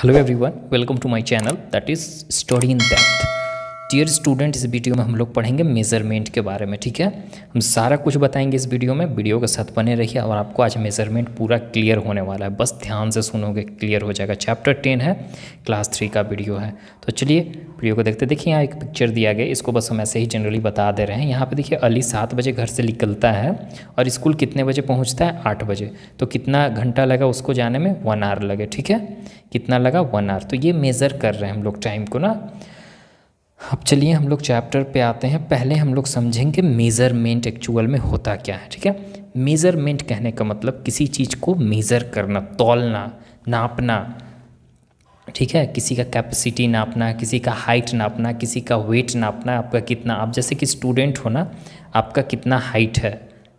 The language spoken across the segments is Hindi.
Hello everyone, welcome to my channel that is Study in Depth. Dear student इस वीडियो में हम लोग पढ़ेंगे मेजरमेंट के बारे में ठीक है हम सारा कुछ बताएंगे इस वीडियो में वीडियो के साथ बने रहिए और आपको आज मेजरमेंट पूरा क्लियर होने वाला है बस ध्यान से सुनोगे क्लियर हो जाएगा चैप्टर टेन है क्लास थ्री का वीडियो है तो चलिए वीडियो को देखते देखिए यहाँ एक पिक्चर दिया गया इसको बस हम ऐसे ही जनरली बता दे रहे हैं यहाँ पर देखिए अली सात बजे घर से निकलता है और स्कूल कितने बजे पहुँचता है आठ बजे तो कितना घंटा लगा उसको जाने में वन आवर लगे ठीक है कितना लगा वन आवर तो ये मेज़र कर रहे हैं हम लोग टाइम को ना अब चलिए हम लोग चैप्टर पे आते हैं पहले हम लोग समझेंगे मेज़रमेंट एक्चुअल में होता क्या है ठीक है मेज़रमेंट कहने का मतलब किसी चीज़ को मेज़र करना तोलना नापना ठीक है किसी का कैपेसिटी नापना किसी का हाइट नापना किसी का वेट नापना आपका कितना आप जैसे कि स्टूडेंट हो ना आपका कितना हाइट है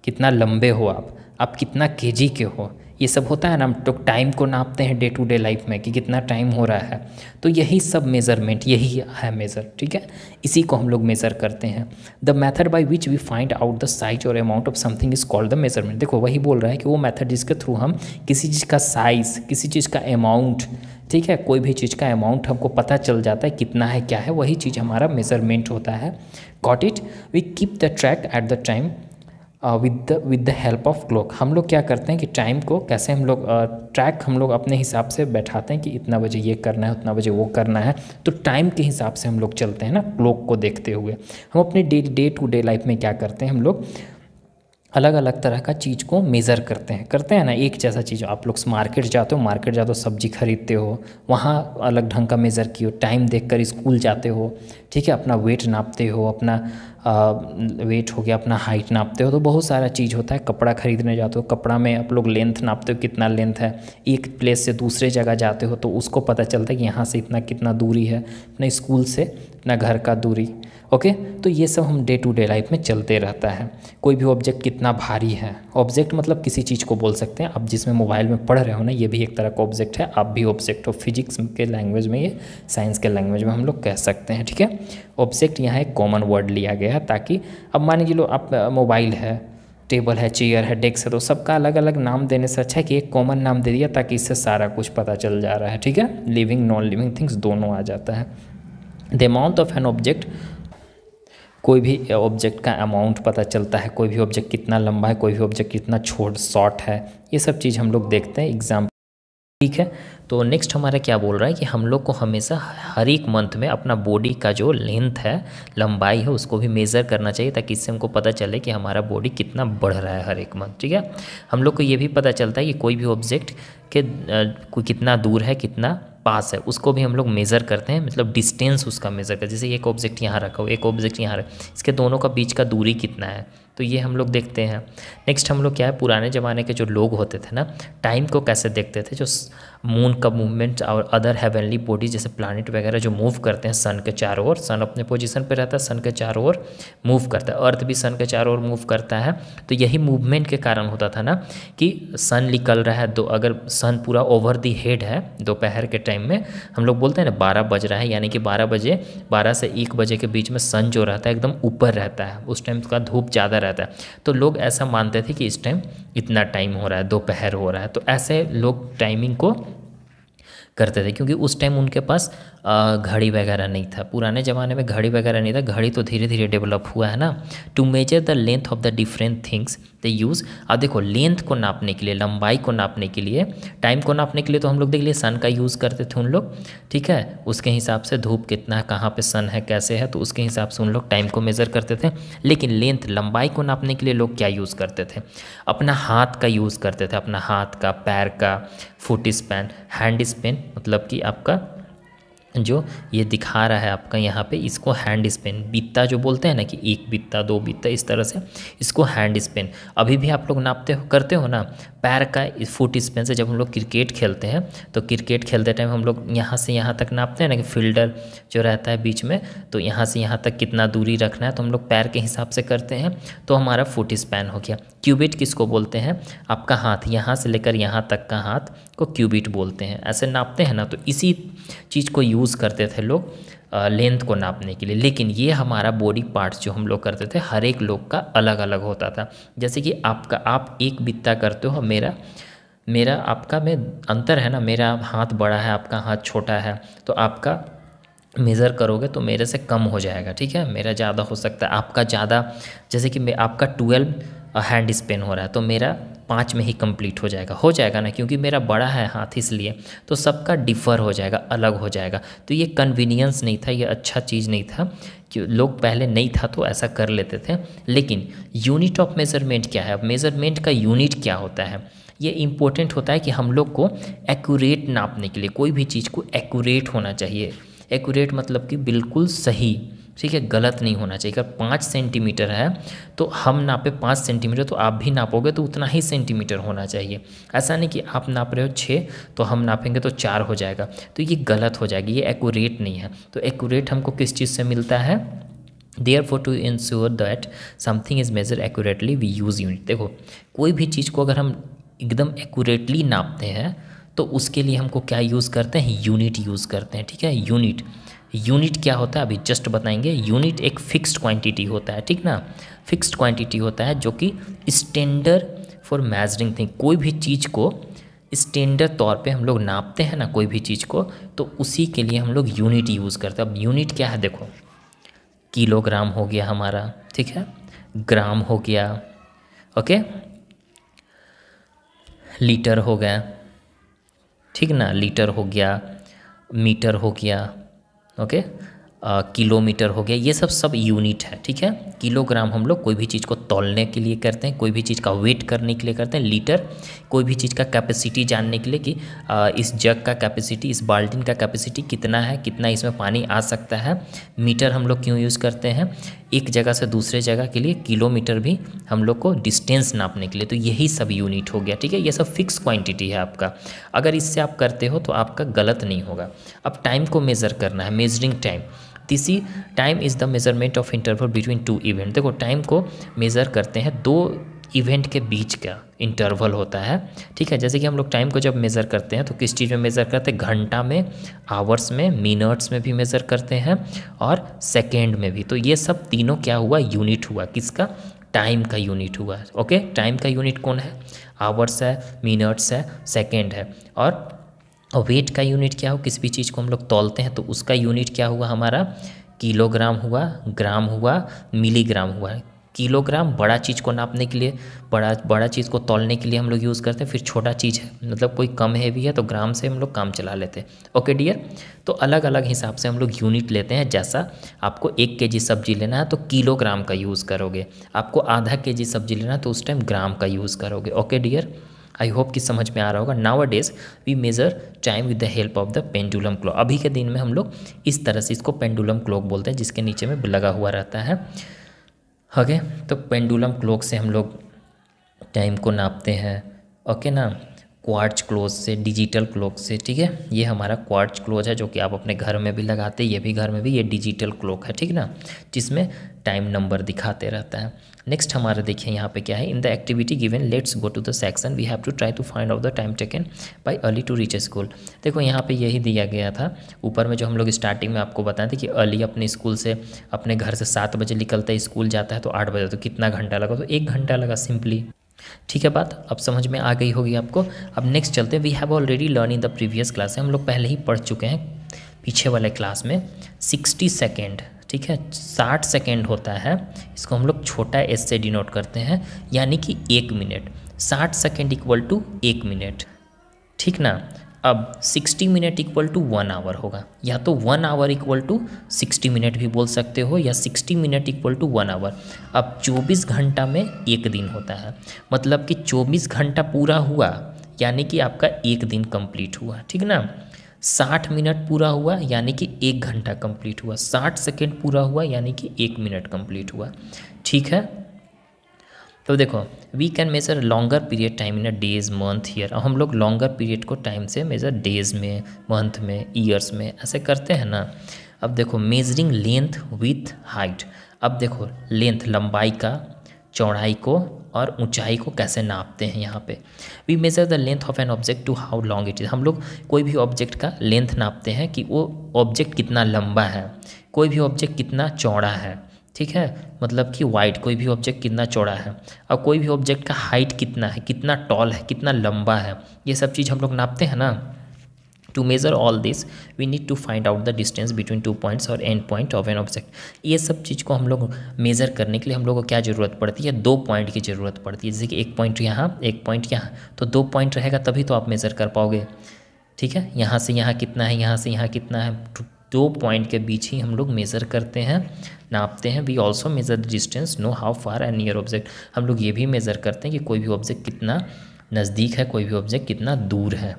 कितना लंबे हो आप आप कितना केजी के हो ये सब होता है ना हम तो टाइम को नापते हैं डे टू डे लाइफ में कि कितना टाइम हो रहा है तो यही सब मेज़रमेंट यही है मेज़र ठीक है इसी को हम लोग मेज़र करते हैं the method by which we find out the size और amount of something is called the measurement देखो वही बोल रहा है कि वो मैथड जिसके थ्रू हम किसी चीज़ का साइज़ किसी चीज़ का अमाउंट ठीक है कोई भी चीज़ का अमाउंट हमको पता चल जाता है कितना है क्या है वही चीज़ हमारा मेज़रमेंट होता है caught it we keep the track at the time with the with the help of clock हम लोग क्या करते हैं कि टाइम को कैसे हम लोग ट्रैक uh, हम लोग अपने हिसाब से बैठाते हैं कि इतना बजे ये करना है उतना बजे वो करना है तो टाइम के हिसाब से हम लोग चलते हैं ना क्लॉक को देखते हुए हम अपने day day to day life में क्या करते हैं हम लोग अलग अलग तरह का चीज़ को मेज़र करते हैं करते हैं ना एक जैसा चीज़ आप लोग मार्केट जाते हो मार्केट जाते हो सब्जी खरीदते हो वहाँ अलग ढंग का मेज़र किए हो टाइम देखकर स्कूल जाते हो ठीक है अपना वेट नापते हो अपना वेट हो गया अपना हाइट नापते हो तो बहुत सारा चीज़ होता है कपड़ा खरीदने जाते हो कपड़ा में आप लोग लेंथ नापते हो कितना लेंथ है एक प्लेस से दूसरे जगह जाते हो तो उसको पता चलता है कि यहाँ से इतना कितना दूरी है अपने स्कूल से अपना घर का दूरी ओके तो ये सब हम डे टू डे लाइफ में चलते रहता है कोई भी ऑब्जेक्ट कितना भारी है ऑब्जेक्ट मतलब किसी चीज़ को बोल सकते हैं आप जिसमें मोबाइल में पढ़ रहे हो ना ये भी एक तरह का ऑब्जेक्ट है आप भी ऑब्जेक्ट हो फिजिक्स के लैंग्वेज में ये साइंस के लैंग्वेज में हम लोग कह सकते हैं ठीक है ऑब्जेक्ट यहाँ एक कॉमन वर्ड लिया गया है ताकि अब मान लीजिए लो आप मोबाइल है टेबल है चेयर है डेस्क है तो सबका अलग अलग नाम देने से अच्छा है कि एक कॉमन नाम दे दिया ताकि इससे सारा कुछ पता चल जा रहा है ठीक है लिविंग नॉन लिविंग थिंग्स दोनों आ जाता है the amount of an object कोई भी ऑब्जेक्ट का अमाउंट पता चलता है कोई भी ऑब्जेक्ट कितना लंबा है कोई भी ऑब्जेक्ट कितना छोट शॉर्ट है ये सब चीज़ हम लोग देखते हैं एग्जाम ठीक है तो नेक्स्ट हमारा क्या बोल रहा है कि हम लोग को हमेशा हर एक मंथ में अपना बॉडी का जो लेंथ है लंबाई है उसको भी मेज़र करना चाहिए ताकि इससे हमको पता चले कि हमारा बॉडी कितना बढ़ रहा है हर एक मंथ ठीक है हम लोग को ये भी पता चलता है कि कोई भी ऑब्जेक्ट के कोई कितना दूर है कितना पास है उसको भी हम लोग मेज़र करते हैं मतलब डिस्टेंस उसका मेज़र करते हैं जैसे एक ऑब्जेक्ट यहाँ रखा हो एक ऑब्जेक्ट यहाँ रखा इसके दोनों का बीच का दूरी कितना है तो ये हम लोग देखते हैं नेक्स्ट हम लोग क्या है पुराने ज़माने के जो लोग होते थे ना टाइम को कैसे देखते थे जो मून का मूवमेंट और अदर हेवनली बॉडी जैसे प्लानट वगैरह जो मूव करते हैं सन के चारों ओर सन अपने पोजिशन पर रहता है सन के चारों ओर मूव करता है अर्थ भी सन के चारों ओर मूव करता है तो यही मूवमेंट के कारण होता था ना कि सन निकल रहा है तो अगर सन पूरा ओवर दी हेड है दोपहर के टाइम में हम लोग बोलते हैं ना बारह बज रहा है यानी कि बारह बजे बारह से एक बजे के बीच में सन जो रहता है एकदम ऊपर रहता है उस टाइम का धूप ज़्यादा रहता है तो लोग ऐसा मानते थे कि इस टाइम इतना टाइम हो रहा है दोपहर हो रहा है तो ऐसे लोग टाइमिंग को करते थे क्योंकि उस टाइम उनके पास घड़ी वगैरह नहीं था पुराने ज़माने में घड़ी वगैरह नहीं था घड़ी तो धीरे धीरे डेवलप हुआ है ना to measure the length of the different things the use अब देखो लेंथ को नापने के लिए लंबाई को नापने के लिए टाइम को नापने के लिए तो हम लोग देख लिए सन का यूज़ करते थे उन लोग ठीक है उसके हिसाब से धूप कितना है कहाँ पर सन है कैसे है तो उसके हिसाब से उन लोग टाइम को मेज़र करते थे लेकिन लेंथ लंबाई को नापने के लिए लोग क्या यूज़ करते थे अपना हाथ का यूज़ करते थे अपना हाथ का पैर का foot span hand span span मतलब कि आपका जो ये दिखा रहा है आपका यहाँ पे इसको हैंड स्पेन बित्ता जो बोलते हैं ना कि एक बित्ता दो बित्ता इस तरह से इसको हैंड स्पेन अभी भी आप लोग नापते हो करते हो ना पैर का फुट स्पेन से जब हम लोग क्रिकेट खेलते हैं तो क्रिकेट खेलते टाइम हम लोग यहाँ से यहाँ तक नापते हैं ना कि फील्डर जो रहता है बीच में तो यहाँ से यहाँ तक कितना दूरी रखना है तो हम लोग पैर के हिसाब से करते हैं तो हमारा फुट स्पैन हो गया क्यूबिट किसको बोलते हैं आपका हाथ यहाँ से लेकर यहाँ तक का हाथ को क्यूबिट बोलते हैं ऐसे नापते हैं ना तो इसी चीज़ को यूज़ यूज़ करते थे लोग लेंथ को नापने के लिए लेकिन ये हमारा बॉडी पार्ट्स जो हम लोग करते थे हर एक लोग का अलग अलग होता था जैसे कि आपका आप एक बित्ता करते हो मेरा मेरा आपका में अंतर है ना मेरा हाथ बड़ा है आपका हाथ छोटा है तो आपका मेज़र करोगे तो मेरे से कम हो जाएगा ठीक है मेरा ज़्यादा हो सकता है आपका ज़्यादा जैसे कि मैं आपका ट्वेल्व हैंड स्पेन हो रहा है तो मेरा पाँच में ही कंप्लीट हो जाएगा हो जाएगा ना क्योंकि मेरा बड़ा है हाथ इसलिए तो सबका डिफ़र हो जाएगा अलग हो जाएगा तो ये कन्वीनियंस नहीं था ये अच्छा चीज़ नहीं था कि लोग पहले नहीं था तो ऐसा कर लेते थे लेकिन यूनिट ऑफ मेज़रमेंट क्या है मेज़रमेंट का यूनिट क्या होता है ये इम्पोर्टेंट होता है कि हम लोग को एक्यूरेट नापने के लिए कोई भी चीज़ को एकूरेट होना चाहिए एकूरेट मतलब कि बिल्कुल सही ठीक है गलत नहीं होना चाहिए अगर पाँच सेंटीमीटर है तो हम नापे पाँच सेंटीमीटर तो आप भी नापोगे तो उतना ही सेंटीमीटर होना चाहिए ऐसा नहीं कि आप नाप रहे हो छः तो हम नापेंगे तो चार हो जाएगा तो ये गलत हो जाएगी ये एकूरेट नहीं है तो एकूरेट हमको किस चीज़ से मिलता है therefore to ensure that something is measure accurately we use unit देखो कोई भी चीज़ को अगर हम एकदम एकूरेटली नापते हैं तो उसके लिए हमको क्या यूज़ करते हैं यूनिट यूज़ करते हैं ठीक है यूनिट यूनिट क्या होता है अभी जस्ट बताएंगे यूनिट एक फिक्स्ड क्वांटिटी होता है ठीक ना फिक्स्ड क्वांटिटी होता है जो कि स्टैंडर्ड फॉर मेजरिंग थिंग कोई भी चीज़ को स्टैंडर्ड तौर पे हम लोग नापते हैं ना कोई भी चीज़ को तो उसी के लिए हम लोग यूनिट यूज़ करते हैं अब यूनिट क्या है देखो किलोग्राम हो गया हमारा ठीक है ग्राम हो गया ओके लीटर हो गया ठीक ना लीटर हो गया मीटर हो गया ओके किलोमीटर uh, हो गया ये सब सब यूनिट है ठीक है किलोग्राम हम लोग कोई भी चीज़ को तोलने के लिए करते हैं कोई भी चीज़ का वेट करने के लिए करते हैं लीटर कोई भी चीज़ का कैपेसिटी जानने के लिए कि आ, uh, इस जग का कैपेसिटी इस बाल्टिन का कैपेसिटी कितना है कितना इसमें पानी आ सकता है मीटर हम लोग क्यों यूज़ करते हैं एक जगह से दूसरे जगह के लिए किलोमीटर भी हम लोग को डिस्टेंस नापने के लिए तो यही सब यूनिट हो गया ठीक है ये सब फिक्स क्वांटिटी है आपका अगर इससे आप करते हो तो आपका गलत नहीं होगा अब टाइम को मेज़र करना है मेजरिंग टाइम तीसरी time is the measurement of interval between two event देखो टाइम को मेज़र करते हैं दो इवेंट के बीच का इंटरवल होता है ठीक है जैसे कि हम लोग टाइम को जब मेज़र करते हैं तो किस चीज़ में मेज़र करते हैं घंटा में आवर्स में मिनट्स में भी मेज़र करते हैं और सेकेंड में भी तो ये सब तीनों क्या हुआ यूनिट हुआ किसका टाइम का यूनिट हुआ ओके टाइम का यूनिट कौन है आवर्स है मिनट्स है सेकेंड है और वेट का यूनिट क्या हो किसी भी चीज़ को हम लोग तोलते हैं तो उसका यूनिट क्या हुआ हमारा किलोग्राम हुआ ग्राम हुआ मिलीग्राम हुआ किलोग्राम बड़ा चीज़ को नापने के लिए बड़ा बड़ा चीज़ को तोलने के लिए हम लोग यूज़ करते हैं फिर छोटा चीज़ है मतलब कोई कम हैवी है तो ग्राम से हम लोग काम चला लेते हैं ओके डियर तो अलग अलग हिसाब से हम लोग यूनिट लेते हैं जैसा आपको एक के सब्जी लेना है तो किलोग्राम का यूज़ करोगे आपको आधा के सब्जी लेना है तो उस टाइम ग्राम का यूज़ करोगे ओके डियर आई होप कि समझ में आ रहा होगा nowadays we measure time with the help of the pendulum clock अभी के दिन में हम लोग इस तरह से इसको पेंडुलम क्लॉक बोलते हैं जिसके नीचे में लगा हुआ रहता है ओके तो पेंडुलम क्लॉक से हम लोग टाइम को नापते हैं ओके ना क्वार्च क्लोज से डिजिटल क्लॉक से ठीक है ये हमारा क्वार्च क्लोज है जो कि आप अपने घर में भी लगाते ये भी घर में भी ये डिजिटल क्लॉक है ठीक ना जिसमें टाइम नंबर दिखाते रहता है नेक्स्ट हमारा देखिए यहाँ पे क्या है in the activity given let's go to the section we have to try to find out the time taken by early to reach school देखो यहाँ पे यही दिया गया था ऊपर में जो हम लोग स्टार्टिंग में आपको बताए थे कि अर्ली अपने स्कूल से अपने घर से सात बजे निकलता है स्कूल जाता है तो आठ बजे तो कितना घंटा लगा तो एक घंटा लगा सिंपली ठीक है बात अब समझ में आ गई होगी आपको अब नेक्स्ट चलते we have already learn in the previous class हम लोग पहले ही पढ़ चुके हैं पीछे वाले क्लास में सिक्सटी सेकेंड ठीक है साठ सेकेंड होता है इसको हम लोग छोटा एस से डिनोट करते हैं यानी कि एक मिनट साठ सेकेंड इक्वल टू एक मिनट ठीक ना अब 60 minute equal to one hour होगा या तो one hour equal to 60 minute भी बोल सकते हो या 60 minute equal to one hour अब 24 घंटा में एक दिन होता है मतलब कि 24 घंटा पूरा हुआ यानी कि आपका एक दिन कंप्लीट हुआ ठीक ना साठ मिनट पूरा हुआ यानी कि एक घंटा कंप्लीट हुआ साठ सेकेंड पूरा हुआ यानी कि एक मिनट कम्प्लीट हुआ ठीक है तो देखो we can measure longer period time in a days month year और हम लोग लॉन्गर पीरियड को टाइम से मेज़र डेज में मंथ में ईयर्स में ऐसे करते हैं ना अब देखो मेजरिंग लेंथ विथ हाइट अब देखो लेंथ लंबाई का चौड़ाई को और ऊंचाई को कैसे नापते हैं यहाँ पे we measure the length of an object to how long it is हम लोग कोई भी ऑब्जेक्ट का लेंथ नापते हैं कि वो ऑब्जेक्ट कितना लंबा है कोई भी ऑब्जेक्ट कितना चौड़ा है ठीक है मतलब कि वाइड कोई भी ऑब्जेक्ट कितना चौड़ा है और कोई भी ऑब्जेक्ट का हाइट कितना है कितना टॉल है कितना लंबा है ये सब चीज़ हम लोग नापते हैं ना to measure all this we need to find out the distance between two points और end point of an object ये सब चीज़ को हम लोग मेज़र करने के लिए हम लोग को क्या ज़रूरत पड़ती है दो पॉइंट की ज़रूरत पड़ती है जैसे कि एक पॉइंट यहाँ एक पॉइंट यहाँ तो दो पॉइंट रहेगा तभी तो आप मेज़र कर पाओगे ठीक है यहाँ से यहाँ कितना है यहाँ से यहाँ कितना है दो पॉइंट के बीच ही हम लोग मेज़र करते हैं नापते हैं we also measure distance know how far and near object हम लोग ये भी मेज़र करते हैं कि कोई भी ऑब्जेक्ट कितना नज़दीक है कोई भी ऑब्जेक्ट कितना दूर है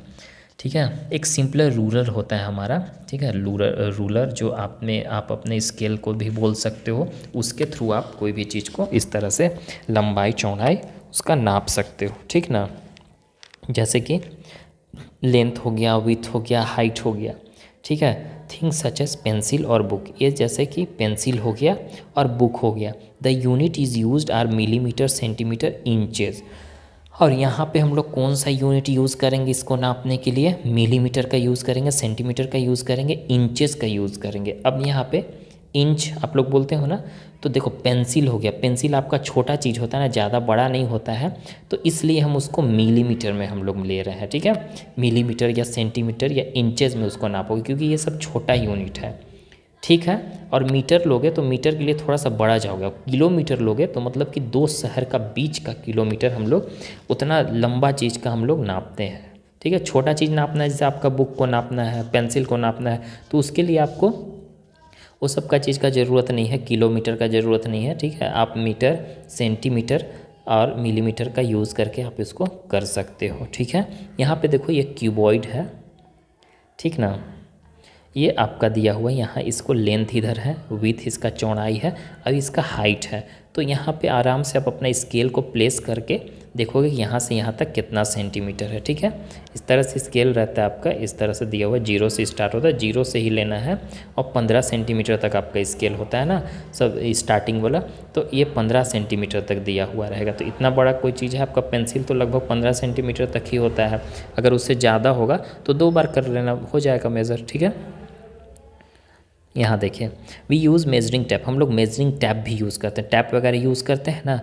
ठीक है एक सिंपलर रूलर होता है हमारा ठीक है रूलर रूलर जो आपने आप अपने स्केल को भी बोल सकते हो उसके थ्रू आप कोई भी चीज़ को इस तरह से लंबाई चौड़ाई उसका नाप सकते हो ठीक ना जैसे कि लेंथ हो गया विथ हो गया हाइट हो गया ठीक है थिंग्स सच एज पेंसिल और बुक ये जैसे कि पेंसिल हो गया और बुक हो गया the unit is use are millimetre centimetre inches और यहाँ पे हम लोग कौन सा यूनिट यूज़ करेंगे इसको नापने के लिए मिलीमीटर का यूज़ करेंगे सेंटीमीटर का यूज़ करेंगे इंचेस का यूज़ करेंगे अब यहाँ पे इंच आप लोग बोलते हो ना तो देखो पेंसिल हो गया पेंसिल आपका छोटा चीज़ होता है ना ज़्यादा बड़ा नहीं होता है तो इसलिए हम उसको मिलीमीटर में हम लोग ले रहे हैं ठीक है मिलीमीटर या सेंटीमीटर या इंचेस में उसको नापोगे क्योंकि ये सब छोटा यूनिट है ठीक है और मीटर लोगे तो मीटर के लिए थोड़ा सा बड़ा जाओगे किलोमीटर लोगे तो मतलब कि दो शहर का बीच का किलोमीटर हम लोग उतना लंबा चीज़ का हम लोग नापते हैं ठीक है छोटा चीज़ नापना है जैसे आपका बुक को नापना है पेंसिल को नापना है तो उसके लिए आपको वो सब का चीज़ का ज़रूरत नहीं है किलोमीटर का ज़रूरत नहीं है ठीक है आप मीटर सेंटीमीटर और मिलीमीटर का यूज़ करके आप इसको कर सकते हो ठीक है यहाँ पे देखो ये क्यूबॉइड है ठीक ना ये आपका दिया हुआ है यहाँ इसको लेंथ इधर है विथ इसका चौड़ाई है और इसका हाइट है तो यहाँ पे आराम से आप अपना स्केल को प्लेस करके देखोगे यहाँ से यहाँ तक कितना सेंटीमीटर है ठीक है इस तरह से स्केल रहता है आपका इस तरह से दिया हुआ जीरो से स्टार्ट होता है जीरो से ही लेना है और पंद्रह सेंटीमीटर तक आपका स्केल होता है ना सब स्टार्टिंग वाला तो ये पंद्रह सेंटीमीटर तक दिया हुआ रहेगा तो इतना बड़ा कोई चीज़ है आपका पेंसिल तो लगभग पंद्रह सेंटीमीटर तक ही होता है अगर उससे ज़्यादा होगा तो दो बार कर लेना हो जाएगा मेज़र ठीक है यहाँ देखिए वी यूज़ मेजरिंग टैप हम लोग मेजरिंग टैप भी यूज़ करते हैं टैप वगैरह यूज़ करते हैं ना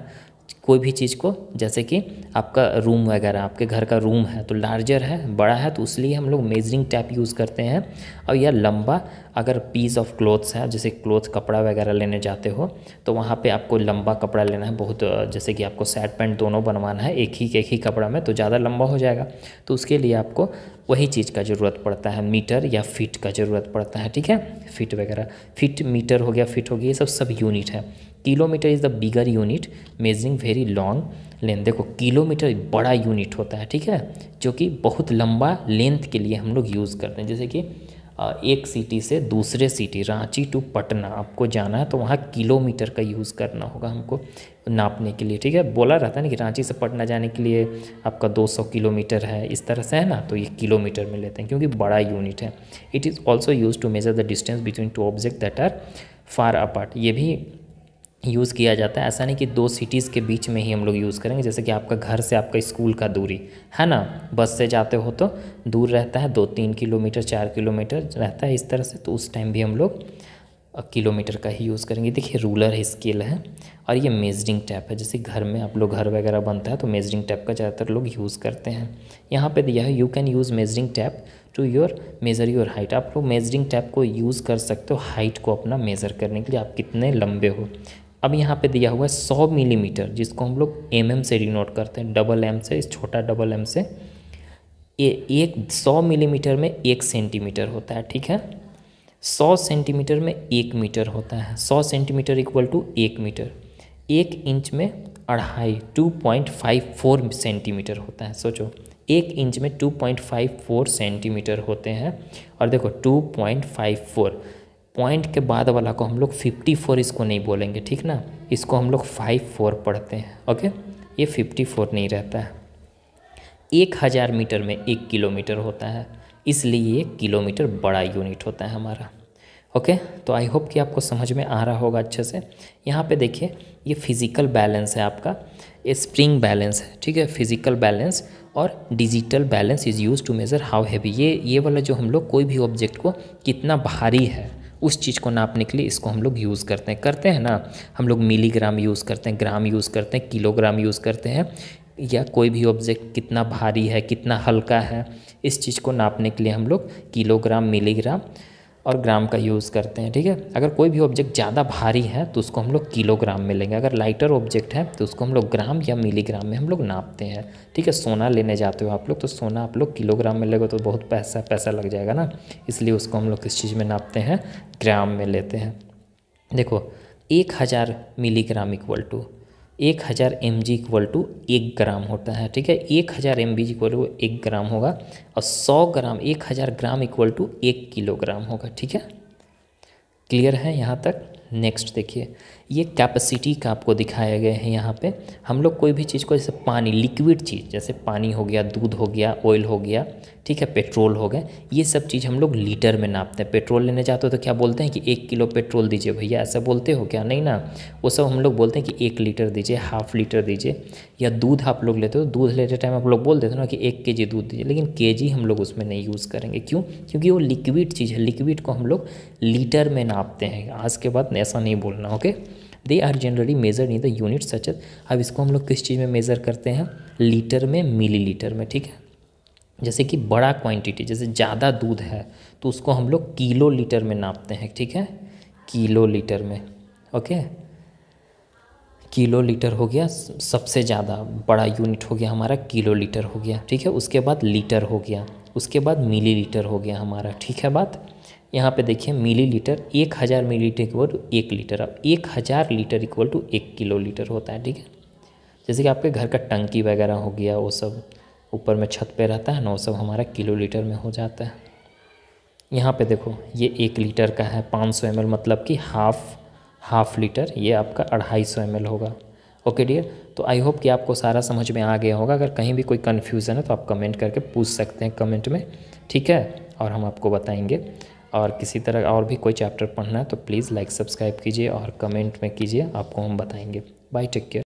कोई भी चीज़ को जैसे कि आपका रूम वगैरह आपके घर का रूम है तो लार्जर है बड़ा है तो इसलिए हम लोग मेजरिंग टैप यूज़ करते हैं और या लंबा अगर पीस ऑफ क्लोथ्स है जैसे क्लोथ कपड़ा वगैरह लेने जाते हो तो वहाँ पे आपको लंबा कपड़ा लेना है बहुत जैसे कि आपको सेट पैंट दोनों बनवाना है एक ही एक ही कपड़ा में तो ज़्यादा लंबा हो जाएगा तो उसके लिए आपको वही चीज़ का ज़रूरत पड़ता है मीटर या फिट का ज़रूरत पड़ता है ठीक है फिट वगैरह फिट मीटर हो गया फिट हो गया ये सब सब यूनिट है kilometre is the bigger unit measuring very long length देखो किलोमीटर बड़ा यूनिट होता है ठीक है जो कि बहुत लंबा लेंथ के लिए हम लोग यूज़ करते हैं जैसे कि एक सिटी से दूसरे सिटी रांची टू पटना आपको जाना है तो वहाँ किलोमीटर का यूज़ करना होगा हमको नापने के लिए ठीक है बोला रहता है ना कि रांची से पटना जाने के लिए आपका 200 किलोमीटर है इस तरह से है ना तो ये किलोमीटर में लेते हैं क्योंकि बड़ा यूनिट है it is also use to measure the distance between two object that are far apart ये भी यूज़ किया जाता है ऐसा नहीं कि दो सिटीज़ के बीच में ही हम लोग यूज़ करेंगे जैसे कि आपका घर से आपका स्कूल का दूरी है ना बस से जाते हो तो दूर रहता है दो तीन किलोमीटर चार किलोमीटर रहता है इस तरह से तो उस टाइम भी हम लोग किलोमीटर का ही यूज़ करेंगे देखिए रूलर स्केल है और ये मेजरिंग टैप है जैसे घर में आप लोग घर वगैरह बनता है तो मेजरिंग टैप का ज़्यादातर लोग यूज़ करते हैं यहाँ पे दिया है you can use measuring tape to your measure your height आप लोग मेजरिंग टैप को यूज़ कर सकते हो हाइट को अपना मेज़र करने के लिए आप कितने लंबे हो अब यहाँ पे दिया हुआ है सौ मिलीमीटर जिसको हम लोग एम mm से डिनोट करते हैं डबल एम से इस छोटा डबल एम से ए, एक सौ मिलीमीटर में एक सेंटीमीटर होता है ठीक है सौ सेंटीमीटर में एक मीटर होता है सौ सेंटीमीटर इक्वल टू एक मीटर एक इंच में अढ़ाई two point five four centimetre होता है सोचो एक इंच में two point five four centimetre होते हैं और देखो two point five four point के बाद वाला को हम लोग फिफ्टी फोर इसको नहीं बोलेंगे ठीक ना इसको हम लोग फाइव फोर पढ़ते हैं ओके ये फिफ्टी फोर नहीं रहता है एक हज़ार मीटर में एक किलोमीटर होता है इसलिए ये किलोमीटर बड़ा यूनिट होता है हमारा ओके तो आई होप कि आपको समझ में आ रहा होगा अच्छे से यहाँ पे देखिए ये फिज़िकल बैलेंस है आपका ये स्प्रिंग बैलेंस है ठीक है फिज़िकल बैलेंस और digital balance is use to measure how heavy ये ये वाला जो हम लोग कोई भी ऑब्जेक्ट को कितना भारी है उस चीज़ को नापने के लिए इसको हम लोग यूज़ करते हैं करते हैं ना हम लोग मिलीग्राम यूज़ करते हैं ग्राम यूज़ करते हैं किलोग्राम यूज़ करते हैं या कोई भी ऑब्जेक्ट कितना भारी है कितना हल्का है इस चीज़ को नापने के लिए हम लोग किलोग्राम मिलीग्राम और ग्राम का यूज़ करते हैं ठीक है अगर कोई भी ऑब्जेक्ट ज़्यादा भारी है तो उसको हम लोग किलोग्राम में लेंगे अगर लाइटर ऑब्जेक्ट है तो उसको हम लोग ग्राम या मिलीग्राम में हम लोग नापते हैं ठीक है सोना लेने जाते हो आप लोग तो सोना आप लोग किलोग्राम में लेगा तो बहुत पैसा पैसा लग जाएगा ना इसलिए उसको हम लोग किस चीज़ में नापते हैं ग्राम में लेते हैं देखो एक हज़ार मिलीग्राम इक्वल टू एक हज़ार एम जी इक्वल टू एक ग्राम होता है ठीक है एक हज़ार एम बी इक्वल टू एक ग्राम होगा और सौ ग्राम एक हज़ार ग्राम इक्वल टू एक किलोग्राम होगा ठीक है क्लियर है यहाँ तक नेक्स्ट देखिए ये कैपेसिटी का आपको दिखाया गया है यहाँ पे हम लोग कोई भी चीज़ को जैसे पानी लिक्विड चीज़ जैसे पानी हो गया दूध हो गया ऑयल हो गया ठीक है पेट्रोल हो गया ये सब चीज़ हम लोग लीटर में नापते हैं पेट्रोल लेने जाते हो तो क्या बोलते हैं कि एक किलो पेट्रोल दीजिए भैया ऐसा बोलते हो क्या नहीं ना वो सब हम लोग बोलते हैं कि एक लीटर दीजिए हाफ लीटर दीजिए या दूध आप लोग लेते हो दूध लेते टाइम आप लोग बोल देते हो ना कि एक के जी दूध दीजिए लेकिन के जी हम लोग उसमें नहीं यूज़ करेंगे क्यों क्योंकि वो लिक्विड चीज़ है लिक्विड को हम लोग लीटर में नापते हैं आज के बाद ऐसा नहीं बोलना okay they are generally measure in the unit such अब इसको हम लोग किस चीज़ में मेज़र करते हैं लीटर में मिली में ठीक है जैसे कि बड़ा क्वांटिटी जैसे ज़्यादा दूध है तो उसको हम लोग किलो लीटर में नापते हैं ठीक है किलो लीटर में ओके किलो लीटर हो गया सबसे ज़्यादा बड़ा यूनिट हो गया हमारा किलो लीटर हो गया ठीक है उसके बाद लीटर हो गया उसके बाद मिलीलीटर हो गया हमारा ठीक है बात यहाँ पे देखिए मिली लीटर एक हज़ार मिली लीटर इक्वल टू एक लीटर अब एक हज़ार लीटर इक्वल टू एक किलो लीटर होता है ठीक है जैसे कि आपके घर का टंकी वगैरह हो गया वो सब ऊपर में छत पे रहता है ना वो सब हमारा किलो लीटर में हो जाता है यहाँ पे देखो ये एक लीटर का है पाँच सौ मतलब कि हाफ़ हाफ़ लीटर ये आपका अढ़ाई सौ होगा ओके डियर तो आई होप कि आपको सारा समझ में आ गया होगा अगर कहीं भी कोई कन्फ्यूज़न है तो आप कमेंट करके पूछ सकते हैं कमेंट में ठीक है और हम आपको बताएँगे और किसी तरह और भी कोई चैप्टर पढ़ना है तो प्लीज़ लाइक सब्सक्राइब कीजिए और कमेंट में कीजिए आपको हम बताएंगे बाय टेक केयर